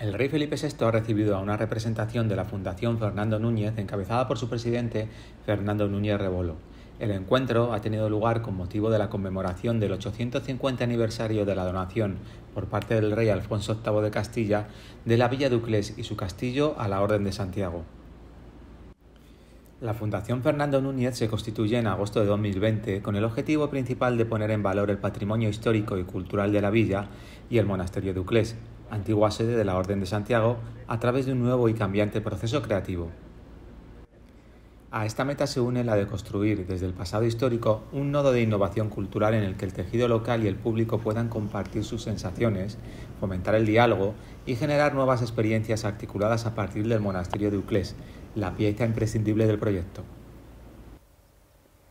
El rey Felipe VI ha recibido a una representación de la Fundación Fernando Núñez encabezada por su presidente Fernando Núñez Rebolo. El encuentro ha tenido lugar con motivo de la conmemoración del 850 aniversario de la donación por parte del rey Alfonso VIII de Castilla de la Villa de Duclés y su castillo a la Orden de Santiago. La Fundación Fernando Núñez se constituye en agosto de 2020 con el objetivo principal de poner en valor el patrimonio histórico y cultural de la villa y el monasterio de Duclés, antigua sede de la Orden de Santiago, a través de un nuevo y cambiante proceso creativo. A esta meta se une la de construir, desde el pasado histórico, un nodo de innovación cultural en el que el tejido local y el público puedan compartir sus sensaciones, fomentar el diálogo y generar nuevas experiencias articuladas a partir del monasterio de Uclés, la pieza imprescindible del proyecto.